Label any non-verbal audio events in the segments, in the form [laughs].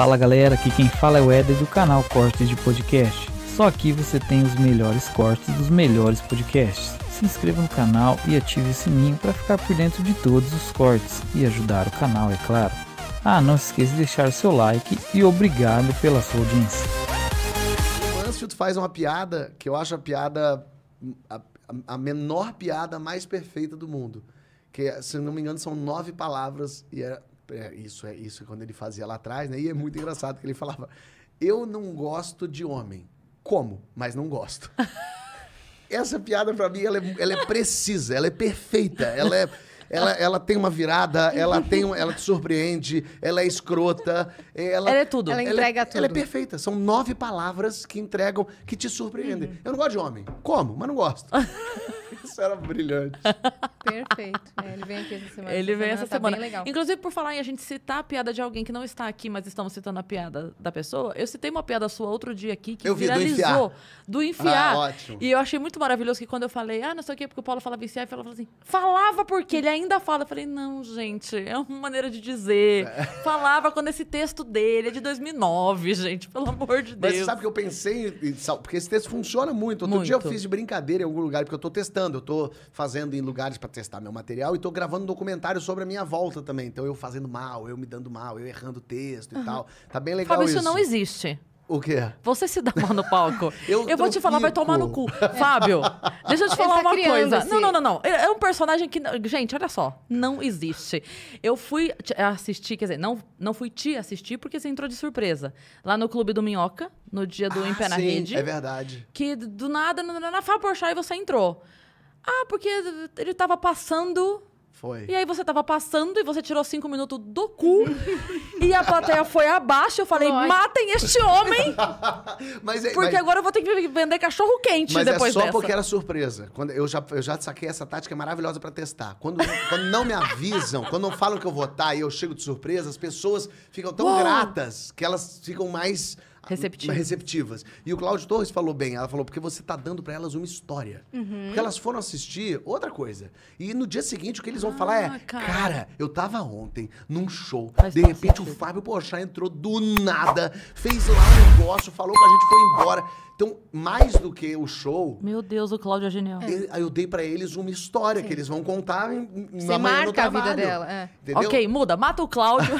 Fala galera, aqui quem fala é o Eder do canal Cortes de Podcast. Só aqui você tem os melhores cortes dos melhores podcasts. Se inscreva no canal e ative o sininho para ficar por dentro de todos os cortes e ajudar o canal, é claro. Ah, não se esqueça de deixar o seu like e obrigado pela sua audiência. O tu faz uma piada que eu acho a piada a, a menor piada mais perfeita do mundo. Que, se não me engano, são nove palavras e é é, isso é isso é quando ele fazia lá atrás, né? E é muito engraçado que ele falava: Eu não gosto de homem. Como? Mas não gosto. [laughs] Essa piada, para mim, ela é, ela é precisa, ela é perfeita, ela é. ela, ela tem uma virada, ela tem ela te surpreende, ela é escrota. Ela, ela é tudo. Ela, ela é entrega ela, é tudo. Ela é perfeita. São nove palavras que entregam, que te surpreendem. Uhum. Eu não gosto de homem. Como? Mas não gosto. [laughs] [laughs] Isso era brilhante. Perfeito. É, ele vem aqui essa semana. Ele vem essa tá semana. Tá legal. Inclusive, por falar em a gente citar a piada de alguém que não está aqui, mas estamos citando a piada da pessoa, eu citei uma piada sua outro dia aqui que eu viralizou. Do ah, enfiar. Do enfiar. Ah, ótimo. E eu achei muito maravilhoso que quando eu falei, ah, não sei o quê, porque o Paulo falava enfiar, e falava assim, falava porque ele ainda fala. Eu falei, não, gente, é uma maneira de dizer. É. [laughs] Falava quando esse texto dele é de 2009, gente, pelo amor de Deus. Mas sabe que eu pensei, porque esse texto funciona muito. Outro muito. dia eu fiz de brincadeira em algum lugar, porque eu estou testando testando, eu tô fazendo em lugares para testar meu material e tô gravando um documentário sobre a minha volta também. Então eu fazendo mal, eu me dando mal, eu errando texto uhum. e tal. Tá bem legal Fábio, isso. isso não existe. O quê? Você se dá mal no palco. [laughs] eu, eu vou te falar, rico. vai tomar no cu. É. Fábio, deixa eu te falar tá uma coisa. Esse... Assim. Não, não, não, não. É, é um personagem que. Gente, olha só. Não existe. Eu fui assistir, quer dizer, não, não fui te assistir porque você entrou de surpresa. Lá no Clube do Minhoca, no dia do ah, Em Pé na sim, Rede. É verdade. Que do nada, na Fábio Porchat, e você entrou. Ah, porque ele tava passando. Foi. E aí você tava passando e você tirou cinco minutos do cu. e a plateia foi abaixo. Eu falei, matem este homem! [laughs] mas, é, porque mas... agora eu vou ter que vender cachorro quente mas é depois é só dessa. porque era surpresa. Quando eu, já, eu já saquei essa tática é maravilhosa para testar. Quando, quando não me avisam, quando não falam que eu vou estar e eu chego de surpresa, as pessoas ficam tão Uou. gratas que elas ficam mais Receptivas. receptivas. E o Cláudio Torres falou bem, ela falou, porque você está dando para elas uma história. Uhum. Porque elas foram assistir outra coisa. E no dia seguinte, o que eles vão ah, falar é, ah, cara. cara. eu tava ontem num show, Faz de repente o Fábio Pochá entrou do nada, fez lá um negócio, falou que a gente foi embora. Então, mais do que o show. Meu Deus, o Cláudio é genial. É. Ele, aí eu dei para eles uma história Sim. que eles vão contar em, Você marca a vida dela. É. Ok, muda, mata o Cláudio.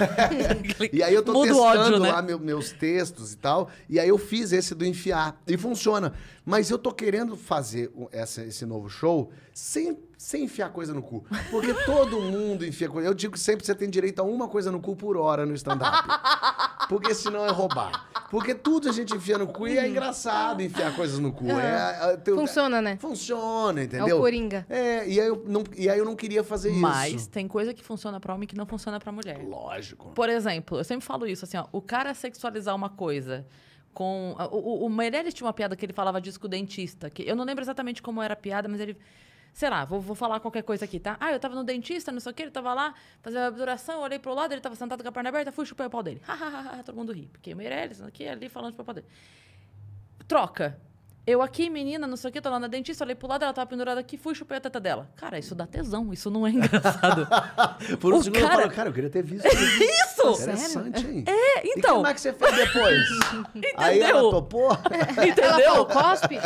[laughs] e aí eu tô testando ódio, né? lá meu, meus textos e tal. E aí eu fiz esse do enfiar. E funciona. Mas eu tô querendo fazer essa, esse novo show sem, sem enfiar coisa no cu. Porque [laughs] todo mundo enfia coisa. Eu digo sempre que você tem direito a uma coisa no cu por hora no stand-up. [laughs] Porque senão é roubar. Porque tudo a gente enfia no cu e é engraçado enfiar coisas no cu. É, é, Funciona, né? Funciona, entendeu? É o coringa. É, e aí eu não, e aí eu não queria fazer Mas, isso. Mas tem coisa que funciona pra homem que não funciona pra mulher. Lógico. Por exemplo, eu sempre falo isso, assim, ó. O cara sexualizar uma coisa com... O, o, Meirelles tinha uma piada que ele falava disso com o dentista. Que, eu não lembro exatamente como era a piada, mas ele sei lá, vou, vou falar qualquer coisa aqui, tá? Ah, eu tava no dentista, não sei o que, ele tava lá, fazendo a abduração, olhei pro lado, ele tava sentado com a perna aberta, fui chupar o pau dele. [laughs] Todo mundo ri, porque Meirelles, é aqui, ali, falando de pau dele. Troca. Eu aqui, menina, não sei o que, tô lá na dentista, olhei pro lado, ela tava pendurada aqui, fui chupar a teta dela. Cara, isso dá tesão, isso não é [laughs] engraçado. [laughs] Por um o segundo cara... eu falo, cara, eu queria ter visto. isso! isso. Interessante, hein? É, então. E como é que você fez depois? Entendeu? [laughs] Aí ela topou? [laughs] Entendeu? Ela cospe?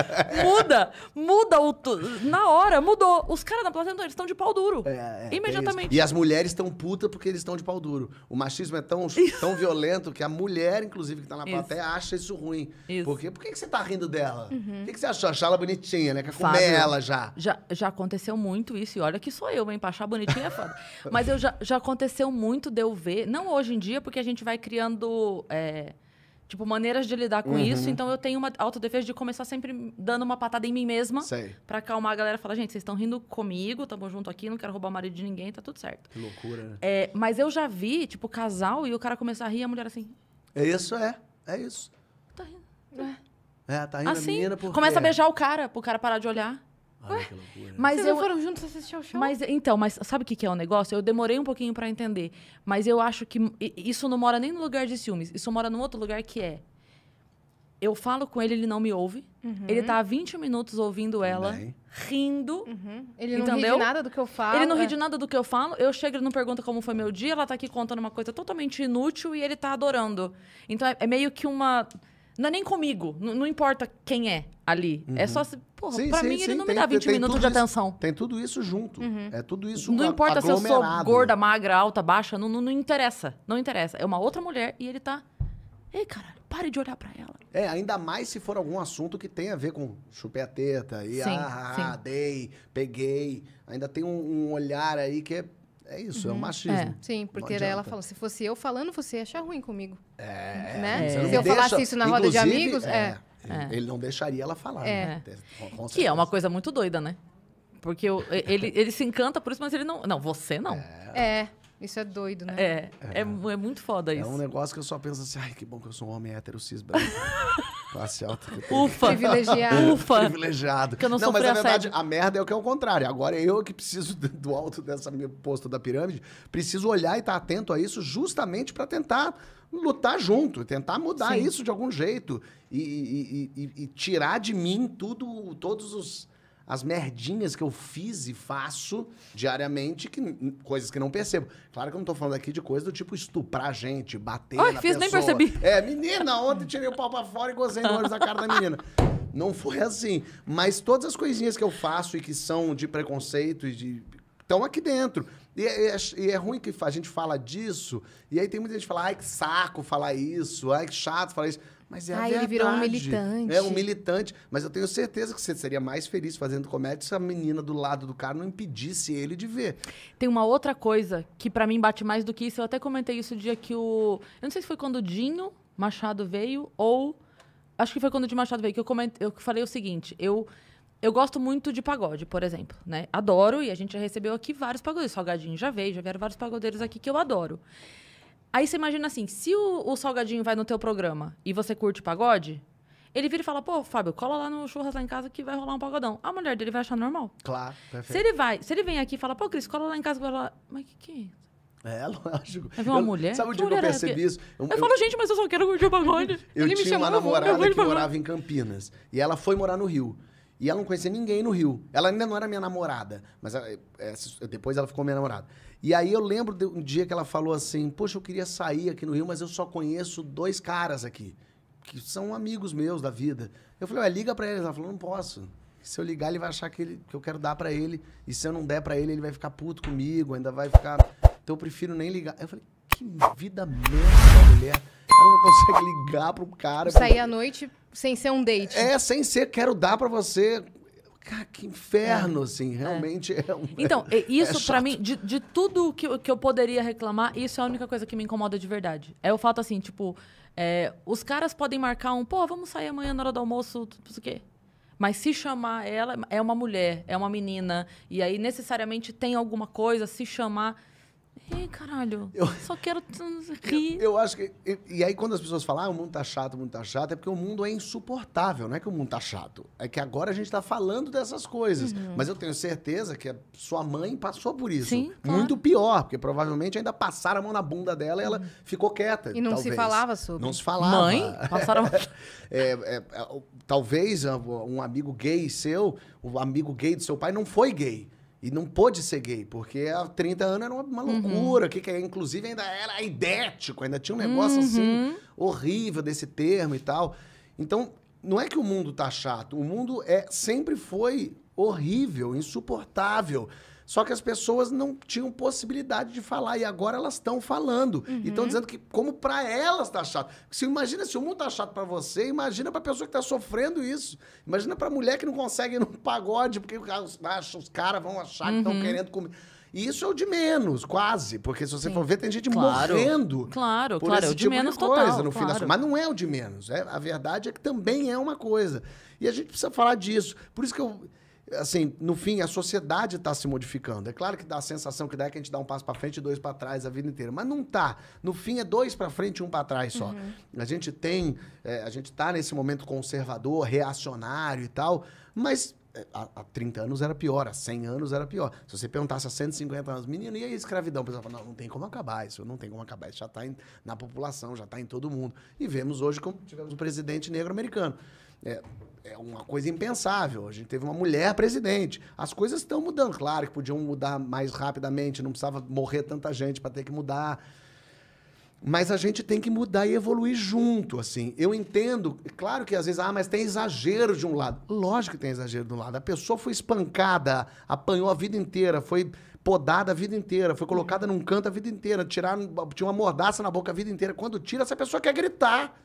Muda, muda o... Na hora, mudou. Os caras da plateia, eles estão de pau duro. É, é, Imediatamente. E as mulheres estão puta porque eles estão de pau duro. O machismo é tão, tão violento que a mulher, inclusive, que tá na plateia, isso. acha isso ruim. Isso. Por quê? Por que, que você tá rindo dela? Uhum. O que, que você achou? Achar ela bonitinha, né? Quer é comer Fábio, ela já. já. Já aconteceu muito isso. E olha que sou eu, hein? Pra achar bonitinha é foda. Mas eu já, já aconteceu muito de eu ver... Não hoje hoje em dia, porque a gente vai criando. É, tipo, maneiras de lidar com uhum. isso. Então eu tenho uma autodefesa de começar sempre dando uma patada em mim mesma. para Pra acalmar a galera e falar, gente, vocês estão rindo comigo, tamo junto aqui, não quero roubar o marido de ninguém, tá tudo certo. Que loucura, né? É, mas eu já vi, tipo, casal e o cara começar a rir e a mulher assim. É isso, é. É isso. Tá rindo. É. É, tá rindo assim, a menina Começa a beijar o cara, pro cara parar de olhar. Mas Vocês eu... não foram juntos assistir ao show? Mas, então, mas sabe o que, que é o negócio? Eu demorei um pouquinho para entender. Mas eu acho que isso não mora nem no lugar de ciúmes. Isso mora num outro lugar que é... Eu falo com ele, ele não me ouve. Uhum. Ele tá há 20 minutos ouvindo ela, rindo. Uhum. Ele não ri de nada do que eu falo. Ele não é. ri de nada do que eu falo. Eu chego, ele não pergunta como foi meu dia. Ela tá aqui contando uma coisa totalmente inútil e ele tá adorando. Então, é, é meio que uma... Não é nem comigo. Não, não importa quem é ali. É uhum. É só. Se, porra, sim, pra sim, mim sim, ele não tem, me dá 20 minutos de isso, atenção. Tem tudo isso junto. Uhum. É tudo isso Não importa se eu sou gorda, magra, alta, baixa. Não, não, não, interessa. Não interessa. É uma outra mulher e ele tá. Ei, caralho, pare de olhar para ela. É, ainda mais se for algum assunto que tem a ver com chupé a teta, e ah, dei, peguei. Ainda tem um, um olhar aí que é é isso, uhum. é um uhum. machismo. É. Sim, porque ela falou, se fosse eu falando, você ia achar ruim comigo. É. Né? É, se eu deixa, falasse isso na roda de amigos, é. é ele, é. ele não deixaria ela falar, né? Que é uma coisa muito doida, né? Porque eu, ele, ele se encanta por isso, mas ele não. Não, você não. É. Isso é doido, né? É, é, é, é muito foda isso. É um negócio que eu só penso assim, ai, que bom que eu sou um homem hétero cis branco. [laughs] Classe alta. Ufa. Privilegiado. Ufa. Privilegiado. Que eu não, não mas a verdade, a merda é o que é o contrário. Agora eu que preciso [laughs] do alto dessa minha posta da pirâmide, preciso olhar e estar tá atento a isso justamente para tentar lutar junto, tentar mudar Sim. isso de algum jeito e, e, e, e tirar de mim tudo, todos os as merdinhas que eu fiz e faço diariamente, que, coisas que não percebo. Claro que eu não tô falando aqui de coisa do tipo estuprar gente, bater Ai, na fiz, pessoa. nem percebi. É, menina, ontem tirei o pau pra fora e gozei no olho da cara da menina. Não foi assim. Mas todas as coisinhas que eu faço e que são de preconceito e de... Estão aqui dentro. E é, e é, é ruim que a gente fala disso, e aí tem muita gente que fala, ai, que saco falar isso, ai, que chato falar isso. Mas é verdade ah, ele virou um militante. É um militante. Mas eu tenho certeza que você seria mais feliz fazendo comédia se a menina do lado do cara não impedisse ele de ver. Tem uma outra coisa que para mim bate mais do que isso. Eu até comentei isso o dia que o. Eu não sei se foi quando o Dinho Machado veio ou. Acho que foi quando o Dinho Machado veio que eu, comentei, eu falei o seguinte. Eu. Eu gosto muito de pagode, por exemplo, né? Adoro, e a gente já recebeu aqui vários pagodeiros. Salgadinho já veio, já vieram vários pagodeiros aqui que eu adoro. Aí você imagina assim, se o, o Salgadinho vai no teu programa e você curte pagode, ele vira e fala, pô, Fábio, cola lá no churras lá em casa que vai rolar um pagodão. A mulher dele vai achar normal. Claro, perfeito. Se ele vai, se ele vem aqui e fala, pô, Cris, cola lá em casa que vai rolar. Mas o que, que é isso? É, [laughs] lógico. É uma eu, mulher? Sabe onde eu é percebi é? isso? Eu, eu, eu, falo, gente, mas eu só quero curtir o pagode. eu Ele tinha me uma namorada que morava em Campinas. E ela foi morar no Rio. E ela não conhecia ninguém no Rio. Ela ainda não era minha namorada, mas ela, é, depois ela ficou minha namorada. E aí eu lembro de um dia que ela falou assim: Poxa, eu queria sair aqui no Rio, mas eu só conheço dois caras aqui, que são amigos meus da vida. Eu falei: Ué, liga pra eles. Ela falou: Não posso. Se eu ligar, ele vai achar que, ele, que eu quero dar para ele. E se eu não der para ele, ele vai ficar puto comigo, ainda vai ficar. Então eu prefiro nem ligar. Eu falei: Que vida merda, mulher. Ela não consegue ligar pro cara. Sair à noite sem ser um date. É, sem ser, quero dar para você. Cara, que inferno, é. assim, é. realmente é, então, é um. Então, isso é para mim, de, de tudo que, eu, que eu poderia reclamar, isso é a única coisa que me incomoda de verdade. É o fato assim, tipo, é, os caras podem marcar um, pô, vamos sair amanhã na hora do almoço, não sei o quê. Mas se chamar ela, é uma mulher, é uma menina, e aí necessariamente tem alguma coisa, se chamar. Ei, caralho. Eu, só quero rir. Eu, eu acho que. E, e, aí, quando as pessoas falam, ah, o mundo tá chato, o mundo tá chato, é porque o mundo é insuportável, não é que o mundo tá chato. É que agora a gente tá falando dessas coisas. Uhum. Mas eu tenho certeza que a sua mãe passou por isso. Sim, claro. Muito pior, porque provavelmente ainda passaram a mão na bunda dela e ela uhum. ficou quieta. E não talvez. se falava sobre. Não se falava. Mãe? Passaram. [laughs] é, é, é, talvez um amigo gay seu, o um amigo gay do seu pai não foi gay. E não pôde ser gay, porque há 30 anos era uma, uhum. loucura. Uhum. Que, que é, inclusive, ainda era idético, ainda tinha um uhum. negócio uhum. assim horrível desse termo e tal. Então, não é que o mundo tá chato, o mundo é sempre foi horrível, insuportável. Só que as pessoas não tinham possibilidade de falar e agora elas estão falando. Uhum. E estão uhum. dizendo que como para elas tá chato. Se imagina se o mundo tá chato para você, imagina para a pessoa que tá sofrendo isso. Imagina para a mulher que não consegue ir num pagode porque os, os caras vão achar que estão uhum. querendo comer. E isso é o de menos, quase. Porque se você Sim. for ver, tem gente claro. morrendo. Claro, por claro. é o de tipo menos de coisa, total, no claro. fim Mas não é o de menos. É, a verdade é que também é uma coisa. E a gente precisa falar disso. Por isso que eu assim, no fim, a sociedade está se modificando. É claro que dá a sensação que dá que a gente dá um passo para frente e dois para trás a vida inteira, mas não tá. No fim, é dois para frente e um para trás só. Uhum. A gente tem, é, a gente está nesse momento conservador, reacionário e tal, mas é, há, há 30 anos era pior, há 100 anos era pior. Se você perguntasse há 150 anos, menino, e a escravidão? O pessoal fala, não, não tem como acabar isso, não tem como acabar isso. Já está na população, já está em todo mundo. E vemos hoje como tivemos um presidente negro americano. É, é uma coisa impensável. A gente teve uma mulher presidente. As coisas estão mudando. Claro que podiam mudar mais rapidamente, não precisava morrer tanta gente para ter que mudar. Mas a gente tem que mudar e evoluir junto, assim. Eu entendo, claro que às vezes, ah, mas tem exagero de um lado. Lógico que tem exagero de um lado. A pessoa foi espancada, apanhou a vida inteira, foi podada a vida inteira, foi colocada num canto a vida inteira, tiraram, tinha uma mordaça na boca a vida inteira. Quando tira, essa pessoa quer gritar.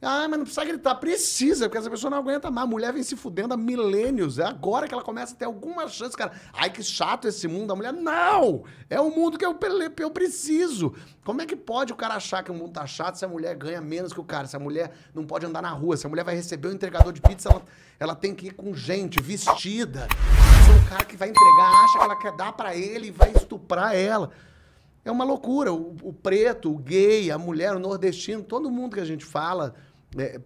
Ah, mas não precisa gritar. Precisa, porque essa pessoa não aguenta mais. A mulher vem se fudendo há milênios. É agora que ela começa a ter alguma chance, cara. Ai, que chato esse mundo da mulher. Não! É o mundo que eu, eu preciso. Como é que pode o cara achar que o mundo tá chato se a mulher ganha menos que o cara? Se a mulher não pode andar na rua, se a mulher vai receber um entregador de pizza, ela, ela tem que ir com gente, vestida. Se um cara que vai entregar acha que ela quer dar para ele e vai estuprar ela. É uma loucura. O, o preto, o gay, a mulher, o nordestino, todo mundo que a gente fala é,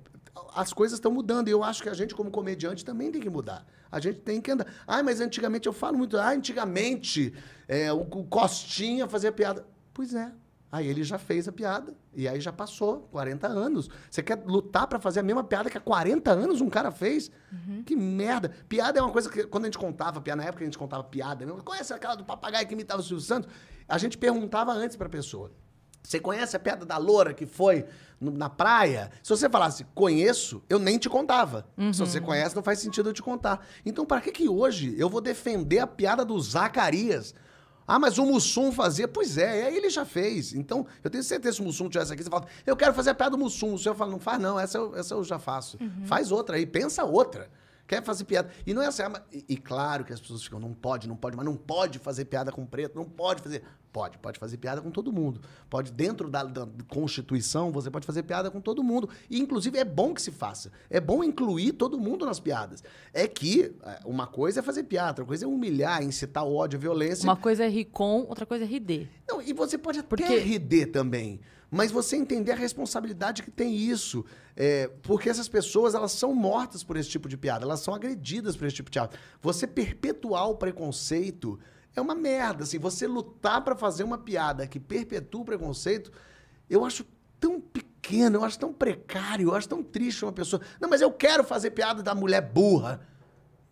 as coisas estão mudando. E eu acho que a gente, como comediante, também tem que mudar. A gente tem que andar. Ah, mas antigamente, eu falo muito, ah, antigamente é, o, o Costinha fazia piada. Pois é. Aí ele já fez a piada. E aí já passou 40 anos. Você quer lutar para fazer a mesma piada que há 40 anos um cara fez? Uhum. Que merda. Piada é uma coisa que, quando a gente contava piada, na época a gente contava piada, conhece aquela do papagaio que imitava o Silvio Santos? A gente perguntava antes para a pessoa. Você conhece a piada da loura que foi no, na praia? Se você falasse conheço, eu nem te contava. Uhum. Se você uhum. conhece, não faz sentido eu te contar. Então, para que que hoje eu vou defender a piada do Zacarias? Ah, mas o Mussum fazia. Pois é, aí ele já fez. Então, eu tenho certeza se o Mussum tivesse aqui, você fala, eu quero fazer a piada do Mussum. O senhor fala, não faz não, essa eu, essa eu já faço. Uhum. Faz outra aí, pensa outra. Quer fazer piada. E não é assim, ah, e, e, claro que as pessoas ficam, não pode, não pode, mas não pode fazer piada com preto, não pode fazer. Pode, pode fazer piada com todo mundo. Pode, dentro da, da Constituição, você pode fazer piada com todo mundo. E, inclusive, é bom que se faça. É bom incluir todo mundo nas piadas. É que é, uma coisa é fazer piada, outra coisa é humilhar, incitar ódio, violência. Uma coisa é r com, outra coisa é RD e você pode até porque... render também. Mas você entender a responsabilidade que tem isso. É, porque essas pessoas, elas são mortas por esse tipo de piada. Elas são agredidas por esse tipo de piada. Você perpetuar o preconceito é uma merda. Assim, você lutar para fazer uma piada que perpetua o preconceito, eu acho tão pequeno, eu acho tão precário, eu acho tão triste uma pessoa. Não, mas eu quero fazer piada da mulher burra.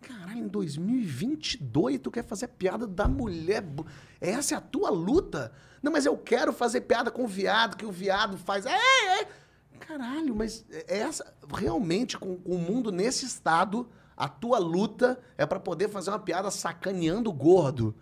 Caralho, em 2022 tu quer fazer piada da mulher. Essa é a tua luta? Não, mas eu quero fazer piada com o viado, que o viado faz. É, é. Caralho, mas é, é essa realmente com, com o mundo nesse estado, a tua luta é para poder fazer uma piada sacaneando o gordo.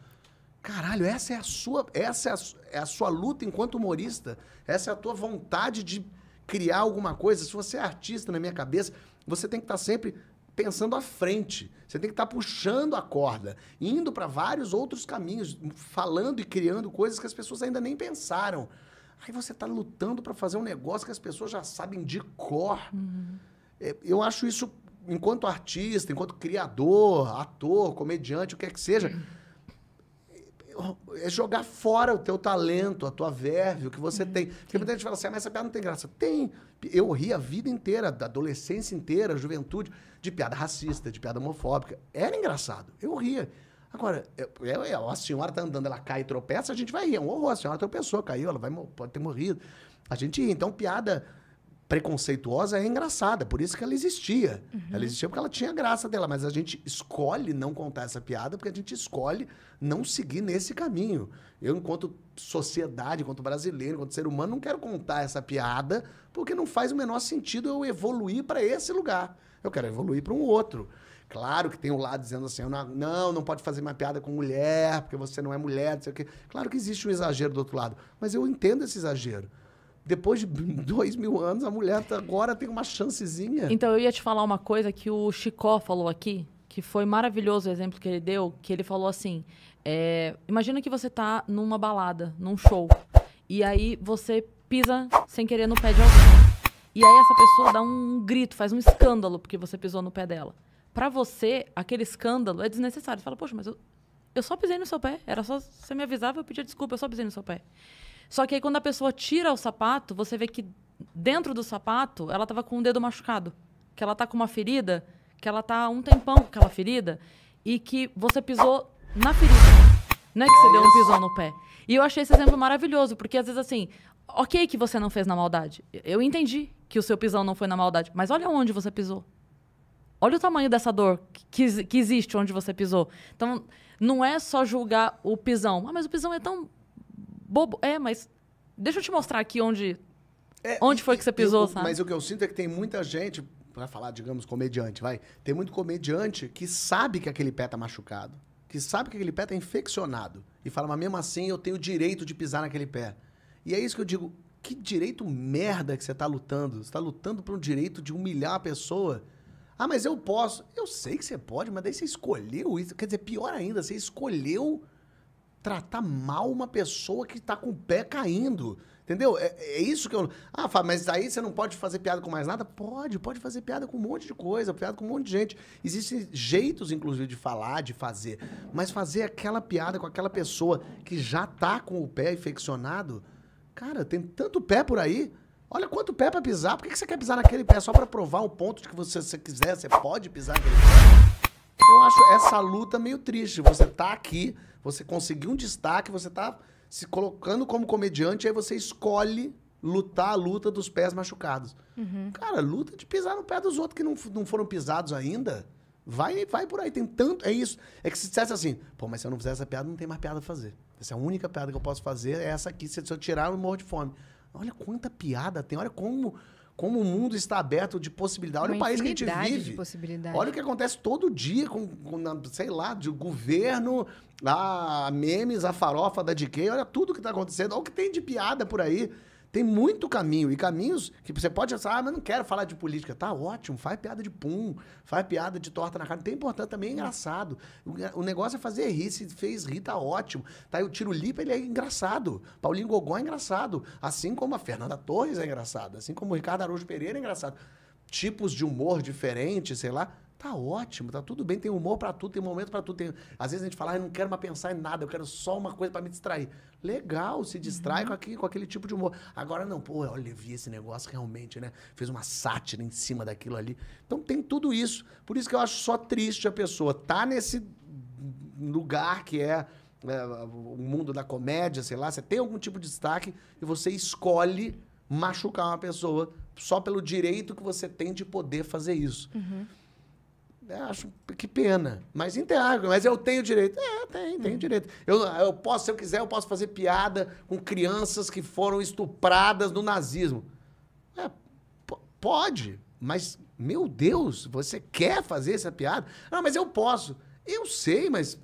Caralho, essa é a sua, essa é a, é a sua luta enquanto humorista. Essa é a tua vontade de criar alguma coisa. Se você é artista, na minha cabeça, você tem que estar tá sempre pensando à frente. Você tem que estar tá puxando a corda, indo para vários outros caminhos, falando e criando coisas que as pessoas ainda nem pensaram. Aí você está lutando para fazer um negócio que as pessoas já sabem de cor. Uhum. É, eu acho isso, enquanto artista, enquanto criador, ator, comediante, o que é que seja. Uhum é jogar fora o teu talento, a tua verve, o que você uhum. tem. Porque muita gente fala assim, ah, mas essa piada não tem graça. Tem. Eu ri a vida inteira, da adolescência inteira, juventude, de piada racista, de piada homofóbica. Era engraçado. Eu ria. Agora, eu, eu, a senhora tá andando, ela cai e tropeça, a gente vai rir. É um horror. A senhora tropeçou, caiu, ela vai, pode ter morrido. A gente ri. Então, piada preconceituosa é engraçada, por isso que ela existia. Uhum. Ela existia porque ela tinha graça dela, mas a gente escolhe não contar essa piada porque a gente escolhe não seguir nesse caminho. Eu, enquanto sociedade, enquanto brasileiro, enquanto ser humano, não quero contar essa piada porque não faz o menor sentido eu evoluir para esse lugar. Eu quero evoluir para um outro. Claro que tem um lado dizendo assim, não, não pode fazer uma piada com mulher, porque você não é mulher, não sei o quê. Claro que existe um exagero do outro lado, mas eu entendo esse exagero depois de [laughs] dois mil anos, a mulher tá, agora tem uma chancezinha. Então, eu ia te falar uma coisa que o Chicó falou aqui, que foi maravilhoso o exemplo que ele deu, que ele falou assim, é, imagina que você tá numa balada, num show, e aí você pisa sem querer no pé de alguém. E aí essa pessoa dá um grito, faz um escândalo porque você pisou no pé dela. Para você, aquele escândalo é desnecessário. Você fala, poxa, mas eu, eu só pisei no seu pé. Era só você me avisava, eu pedia desculpa, eu só pisei no seu pé. Só que aí quando a pessoa tira o sapato, você vê que dentro do sapato ela tava com o dedo machucado. Que ela tá com uma ferida, que ela tá um tempão com aquela ferida e que você pisou na ferida. Não é que você deu um pisão no pé. E eu achei esse exemplo maravilhoso, porque às vezes assim, ok que você não fez na maldade. Eu entendi que o seu pisão não foi na maldade, mas olha onde você pisou. Olha o tamanho dessa dor que, que existe onde você pisou. Então, não é só julgar o pisão. Ah, mas o pisão é tão bobo. É, mas deixa eu te mostrar aqui onde, é, onde foi que você pisou, eu, sabe? Mas o que eu sinto é que tem muita gente, para falar, digamos, comediante, vai. Tem muito comediante que sabe que aquele pé tá machucado, que sabe que aquele pé tá infeccionado. E fala, mas mesmo assim eu tenho o direito de pisar naquele pé. E é isso que eu digo, que direito merda que você tá lutando? Você tá lutando por um direito de humilhar a pessoa. Ah, mas eu posso. Eu sei que você pode, mas daí você escolheu isso. Quer dizer, pior ainda, você escolheu tratar mal uma pessoa que está com o pé caindo. Entendeu? É, é, isso que eu. Ah, Fábio, mas aí você não pode fazer piada com mais nada? Pode, pode fazer piada com um monte de coisa, piada com um monte de gente. Existem jeitos, inclusive, de falar, de fazer. Mas fazer aquela piada com aquela pessoa que já tá com o pé infeccionado, cara, tem tanto pé por aí. Olha quanto pé para pisar. Por que, que você quer pisar naquele pé? É só para provar o ponto de que você, se você quiser, você pode pisar naquele pé? Eu acho essa luta meio triste. Você tá aqui você conseguiu um destaque, você tá se colocando como comediante, aí você escolhe lutar a luta dos pés machucados. Uhum. Cara, luta de pisar no pé dos outros que não, não foram pisados ainda. Vai, vai por aí, tem tanto. É isso. É que se dissesse assim, pô, mas se eu não fizer essa piada, não tem mais piada a fazer. Essa é a única piada que eu posso fazer, é essa aqui. Se eu tirar, eu morro de fome. Olha quanta piada tem, olha como como o mundo está aberto de possibilidade. Olha Uma o país que a gente vive. Olha o que acontece todo dia com, com na, sei lá, de governo, a memes, a farofa da DK, olha tudo que está acontecendo, olha o que tem de piada por aí. Tem muito caminho. E caminhos que você pode pensar, ah, mas não quero falar de política. Tá ótimo, faz piada de pum, faz piada de torta na cara. Não tem importância, também é engraçado. O, o negócio é fazer rir. Se fez rir, tá ótimo. Tá, o Tiro Lipa, ele é engraçado. Paulinho Gogó é engraçado. Assim como a Fernanda Torres é engraçada. Assim como o Ricardo Araújo Pereira é engraçado. Tipos de humor diferentes, sei lá Tá ótimo, tá tudo bem, tem humor para tudo, tem momento para tudo. Tem... Às vezes a gente fala, ah, eu não quero mais pensar em nada, eu quero só uma coisa para me distrair. Legal, se distrai uhum. com, aquele, com aquele tipo de humor. Agora não, pô, olha, eu vi esse negócio realmente, né? Fez uma sátira em cima daquilo ali. Então tem tudo isso. Por isso que eu acho só triste a pessoa tá nesse lugar que é é, o mundo da comédia, sei lá, você tem algum tipo de destaque e você escolhe machucar uma pessoa só pelo direito que você tem de poder fazer isso. Uhum. É, acho que pena. Mas interrogo, mas eu tenho direito. É, tem, tenho uhum. direito. Eu, eu posso, se eu quiser, eu posso fazer piada com crianças que foram estupradas no nazismo. É, pode, mas, meu Deus, você quer fazer essa piada? Ah, mas eu posso. Eu sei, mas,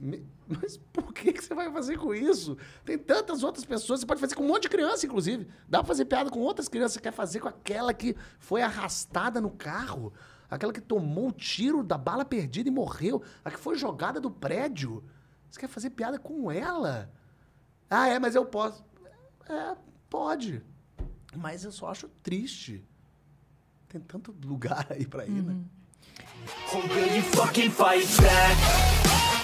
mas por que, que você vai fazer com isso? Tem tantas outras pessoas, você pode fazer com um monte de criança, inclusive. Dá pra fazer piada com outras crianças, você quer fazer com aquela que foi arrastada no carro? aquela que tomou o tiro da bala perdida e morreu, a que foi jogada do prédio. Você quer fazer piada com ela? Ah, é, mas eu posso. É, pode. Mas eu só acho triste. Tem tanto lugar aí pra ir, né? Hum. fucking fight back.